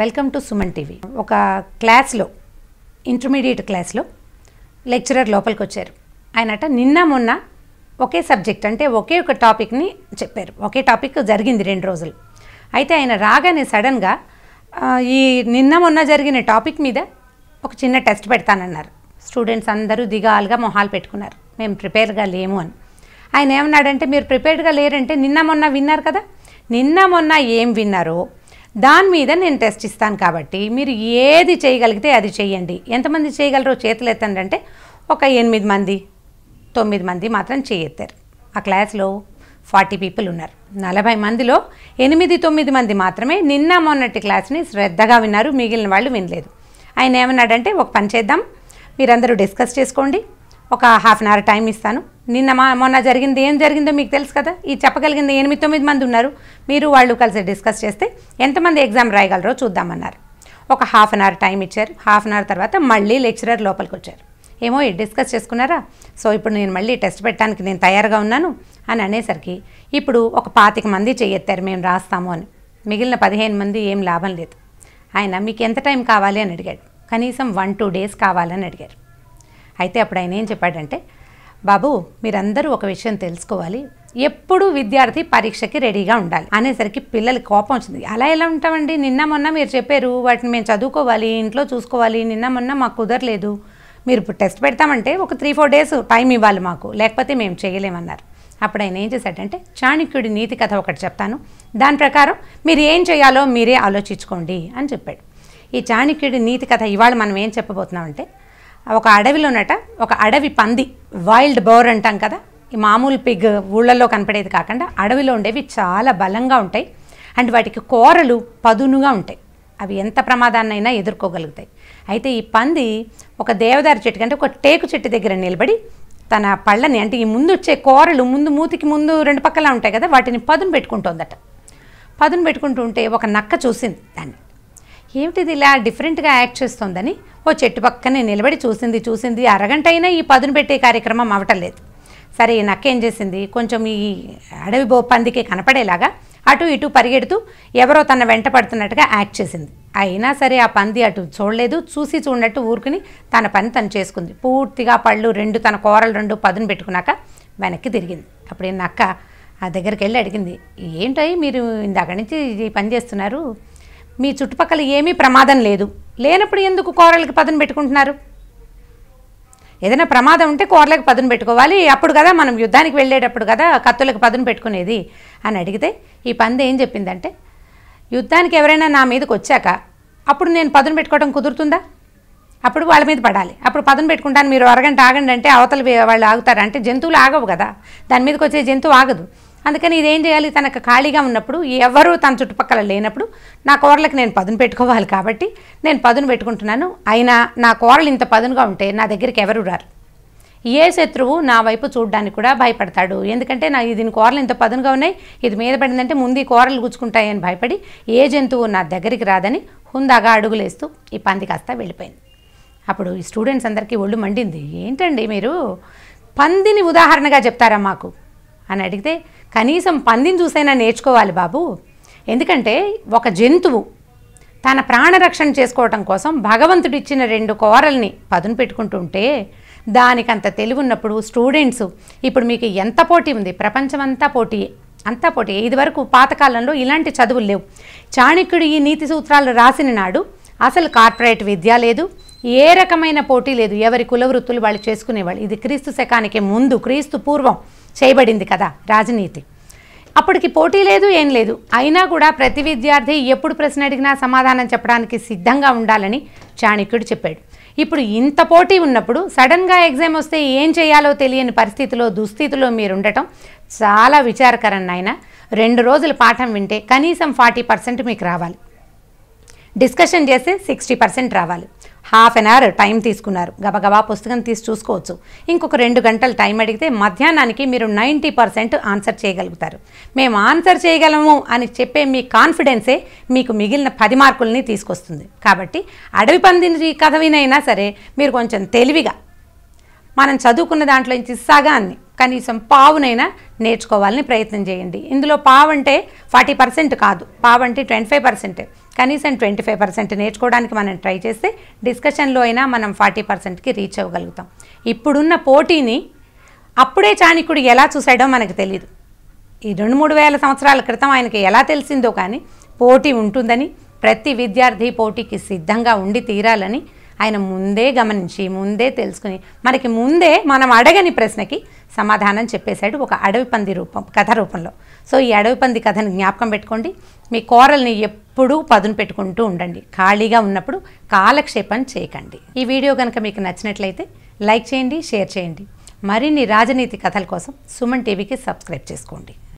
welcome to Suman TV ఒక క్లాస్లో intermediate క్లాస్లో లెక్చరర్ లోపలికి వచ్చారు ఆయనట నిన్న మొన్న ఒకే సబ్జెక్ట్ అంటే ఒకే ఒక టాపిక్ని చెప్పారు ఒకే టాపిక్ జరిగింది రెండు రోజులు అయితే ఆయన రాగానే సడన్గా ఈ నిన్న మొన్న జరిగిన టాపిక్ మీద ఒక చిన్న టెస్ట్ పెడతానన్నారు స్టూడెంట్స్ అందరూ దిగాలుగా మొహాలు పెట్టుకున్నారు మేము ప్రిపేర్గా లేము అని ఆయన ఏమన్నాడంటే మీరు ప్రిపేర్డ్గా లేరంటే నిన్న మొన్న విన్నారు కదా నిన్న మొన్న ఏం విన్నారో దాని మీద నేను టెస్ట్ ఇస్తాను కాబట్టి మీరు ఏది చేయగలిగితే అది చేయండి ఎంతమంది చేయగలరో చేతులు ఎత్తండి అంటే ఒక ఎనిమిది మంది తొమ్మిది మంది మాత్రం చేయెత్తారు ఆ క్లాస్లో ఫార్టీ పీపుల్ ఉన్నారు నలభై మందిలో ఎనిమిది తొమ్మిది మంది మాత్రమే నిన్న మొన్నటి క్లాస్ని శ్రద్ధగా విన్నారు మిగిలిన వాళ్ళు వినలేదు ఆయన ఏమన్నాడంటే ఒక పని చేద్దాం మీరందరూ డిస్కస్ చేసుకోండి ఒక హాఫ్ అన్ అవర్ టైం ఇస్తాను నిన్న మా మొన్న జరిగింది ఏం జరిగిందో మీకు తెలుసు కదా ఈ చెప్పగలిగింది ఎనిమిది తొమ్మిది మంది ఉన్నారు మీరు వాళ్ళు కలిసి డిస్కస్ చేస్తే ఎంతమంది ఎగ్జామ్ రాయగలరో చూద్దామన్నారు ఒక హాఫ్ అన్ అవర్ టైం ఇచ్చారు హాఫ్ అన్ అవర్ తర్వాత మళ్ళీ లెక్చరర్ లోపలికి వచ్చారు ఏమో డిస్కస్ చేసుకున్నారా సో ఇప్పుడు నేను మళ్ళీ టెస్ట్ పెట్టడానికి నేను తయారుగా ఉన్నాను అని అనేసరికి ఇప్పుడు ఒక పాతిక మంది చేయెత్తారు మేము రాస్తాము అని మిగిలిన పదిహేను మంది ఏం లాభం లేదు ఆయన మీకు ఎంత టైం కావాలి అని అడిగాడు కనీసం వన్ టూ డేస్ కావాలని అడిగారు అయితే అప్పుడు ఆయన ఏం చెప్పాడంటే బాబు మీరందరూ ఒక విషయం తెలుసుకోవాలి ఎప్పుడు విద్యార్థి పరీక్షకి రెడీగా ఉండాలి అనేసరికి పిల్లలకి కోపం వచ్చింది అలా ఎలా ఉంటామండి నిన్న మొన్న మీరు చెప్పారు వాటిని మేము చదువుకోవాలి ఇంట్లో చూసుకోవాలి నిన్న మొన్న మాకు కుదరలేదు మీరు ఇప్పుడు టెస్ట్ పెడతామంటే ఒక త్రీ ఫోర్ డేస్ టైం ఇవ్వాలి మాకు లేకపోతే మేము చేయలేమన్నారు అప్పుడు ఆయన ఏం చేశాడంటే చాణక్యుడి నీతి కథ ఒకటి చెప్తాను దాని ప్రకారం మీరు ఏం చేయాలో మీరే ఆలోచించుకోండి అని చెప్పాడు ఈ చాణక్యుడి నీతి కథ ఇవాళ మనం ఏం చెప్పబోతున్నామంటే ఒక అడవిలోనట ఒక అడవి పంది వైల్డ్ బోర్ అంటాం కదా ఈ మామూలు పిగ్ ఊళ్ళల్లో కనపడేది కాకుండా అడవిలో ఉండేవి చాలా బలంగా ఉంటాయి అండ్ వాటికి కూరలు పదునుగా ఉంటాయి అవి ఎంత ప్రమాదాన్నైనా ఎదుర్కోగలుగుతాయి అయితే ఈ పంది ఒక దేవదారు చెట్టు కంటే ఒక టేకు చెట్టు దగ్గర నిలబడి తన పళ్ళని అంటే ఈ ముందు వచ్చే కూరలు ముందు మూతికి ముందు రెండు పక్కలా ఉంటాయి కదా వాటిని పదును పెట్టుకుంటుందట పదును పెట్టుకుంటూ ఉంటే ఒక నక్క చూసింది దాన్ని ఏమిటిది ఇలా డిఫరెంట్గా యాక్ట్ చేస్తోందని ఓ చెట్టు పక్కనే నిలబడి చూసింది చూసింది అరగంట అయినా ఈ పదును పెట్టే కార్యక్రమం అవటం లేదు సరే నక్క ఏం చేసింది కొంచెం ఈ అడవి పందికి కనపడేలాగా అటు ఇటు పరిగెడుతూ ఎవరో తన వెంట పడుతున్నట్టుగా యాక్ట్ చేసింది అయినా సరే ఆ పంది అటు చూడలేదు చూసి చూడనట్టు ఊరుకుని తన పని తను చేసుకుంది పూర్తిగా పళ్ళు రెండు తన కూరలు రెండు పదును పెట్టుకున్నాక వెనక్కి తిరిగింది అప్పుడు నక్క ఆ దగ్గరికి వెళ్ళి అడిగింది ఏంటో మీరు ఇందాక నుంచి పని చేస్తున్నారు మీ చుట్టుపక్కల ఏమీ ప్రమాదం లేదు లేనప్పుడు ఎందుకు కూరలకి పదును పెట్టుకుంటున్నారు ఏదైనా ప్రమాదం ఉంటే కూరలకు పదును పెట్టుకోవాలి అప్పుడు కదా మనం యుద్ధానికి వెళ్ళేటప్పుడు కదా కత్తులకు పదును పెట్టుకునేది అని అడిగితే ఈ పంది ఏం చెప్పిందంటే యుద్ధానికి ఎవరైనా నా మీదకి వచ్చాక అప్పుడు నేను పదును పెట్టుకోవడం కుదురుతుందా అప్పుడు వాళ్ళ మీద పడాలి అప్పుడు పదును పెట్టుకుంటాను మీరు అరగంట ఆగండి అంటే అవతల వాళ్ళు ఆగుతారు అంటే జంతువులు ఆగవు కదా దాని మీదకి వచ్చే జంతువు ఆగదు అందుకని ఇదేం చేయాలి తనకు ఖాళీగా ఉన్నప్పుడు ఎవరు తన చుట్టుపక్కల లేనప్పుడు నా కూరలకు నేను పదును పెట్టుకోవాలి కాబట్టి నేను పదును పెట్టుకుంటున్నాను అయినా నా కోరలు ఇంత పదునుగా ఉంటే నా దగ్గరికి ఎవరు రారు ఏ శత్రువు నా వైపు చూడడానికి కూడా భయపడతాడు ఎందుకంటే నా దీని కూరలు ఇంత పదునుగా ఉన్నాయి ఇది మీద పడిందంటే ముందు ఈ కూరలు గుచ్చుకుంటాయని భయపడి ఏ జంతువు నా దగ్గరికి రాదని హుందాగా అడుగులేస్తూ ఈ పంది కాస్త వెళ్ళిపోయింది అప్పుడు ఈ స్టూడెంట్స్ అందరికీ ఒళ్ళు మండింది ఏంటండి మీరు పందిని ఉదాహరణగా చెప్తారా మాకు అని అడిగితే కనీసం పందిని చూసైనా నేర్చుకోవాలి బాబు ఎందుకంటే ఒక జంతువు తన ప్రాణరక్షణ చేసుకోవటం కోసం భగవంతుడు ఇచ్చిన రెండు కోరల్ని పదును పెట్టుకుంటుంటే దానికంత తెలివి ఉన్నప్పుడు స్టూడెంట్స్ ఇప్పుడు మీకు ఎంత పోటీ ఉంది ప్రపంచమంతా పోటీ అంతా పోటీ ఇది వరకు పాతకాలంలో ఇలాంటి చదువులు లేవు చాణక్యుడు ఈ నీతి సూత్రాలు రాసిన నాడు అసలు కార్పొరేట్ విద్య లేదు ఏ రకమైన పోటీ లేదు ఎవరి కుల వృత్తులు వాళ్ళు చేసుకునేవాళ్ళు ఇది క్రీస్తు శకానికి ముందు క్రీస్తు పూర్వం చేయబడింది కదా రాజనీతి అప్పటికి పోటీ లేదు ఏం లేదు అయినా కూడా ప్రతి విద్యార్థి ఎప్పుడు ప్రశ్న అడిగినా సమాధానం చెప్పడానికి సిద్ధంగా ఉండాలని చాణక్యుడు చెప్పాడు ఇప్పుడు ఇంత పోటీ ఉన్నప్పుడు సడన్గా ఎగ్జామ్ వస్తే ఏం చేయాలో తెలియని పరిస్థితిలో దుస్థితిలో మీరుండటం చాలా విచారకరం ఆయన రెండు రోజుల పాఠం వింటే కనీసం ఫార్టీ పర్సెంట్ మీకు రావాలి డిస్కషన్ చేస్తే సిక్స్టీ పర్సెంట్ రావాలి హాఫ్ అన్ అవర్ టైం తీసుకున్నారు గబగబా పుస్తకం తీసి చూసుకోవచ్చు ఇంకొక రెండు గంటలు టైం అడిగితే మధ్యాహ్నానికి మీరు నైంటీ పర్సెంట్ ఆన్సర్ చేయగలుగుతారు మేము ఆన్సర్ చేయగలము అని చెప్పే మీ కాన్ఫిడెన్సే మీకు మిగిలిన పది మార్కుల్ని తీసుకొస్తుంది కాబట్టి అడవి పందిని కథ వినైనా సరే మీరు కొంచెం తెలివిగా మనం చదువుకున్న దాంట్లో ఇచ్చి సగాన్ని కనీసం పావునైనా నేర్చుకోవాలని ప్రయత్నం చేయండి ఇందులో పావు అంటే ఫార్టీ పర్సెంట్ కాదు పావు అంటే ట్వంటీ ఫైవ్ పర్సెంటే కనీసం ట్వంటీ ఫైవ్ పర్సెంట్ నేర్చుకోవడానికి మనం ట్రై చేస్తే డిస్కషన్లో అయినా మనం ఫార్టీ పర్సెంట్కి రీచ్ అవ్వగలుగుతాం ఇప్పుడున్న పోటీని అప్పుడే చాణికుడు ఎలా చూశాడో మనకు తెలియదు ఈ రెండు మూడు వేల సంవత్సరాల క్రితం ఆయనకి ఎలా తెలిసిందో కానీ పోటీ ఉంటుందని ప్రతి విద్యార్థి పోటీకి సిద్ధంగా ఉండి తీరాలని ఆయన ముందే గమనించి ముందే తెలుసుకుని మనకి ముందే మనం అడగని ప్రశ్నకి సమాధానం చెప్పేశాడు ఒక అడవి పంది రూపం కథ రూపంలో సో ఈ అడవి పంది కథను జ్ఞాపకం పెట్టుకోండి మీ కోరల్ని ఎప్పుడూ పదును పెట్టుకుంటూ ఉండండి ఖాళీగా ఉన్నప్పుడు కాలక్షేపం చేయకండి ఈ వీడియో కనుక మీకు నచ్చినట్లయితే లైక్ చేయండి షేర్ చేయండి మరిన్ని రాజనీతి కథల కోసం సుమన్ టీవీకి సబ్స్క్రైబ్ చేసుకోండి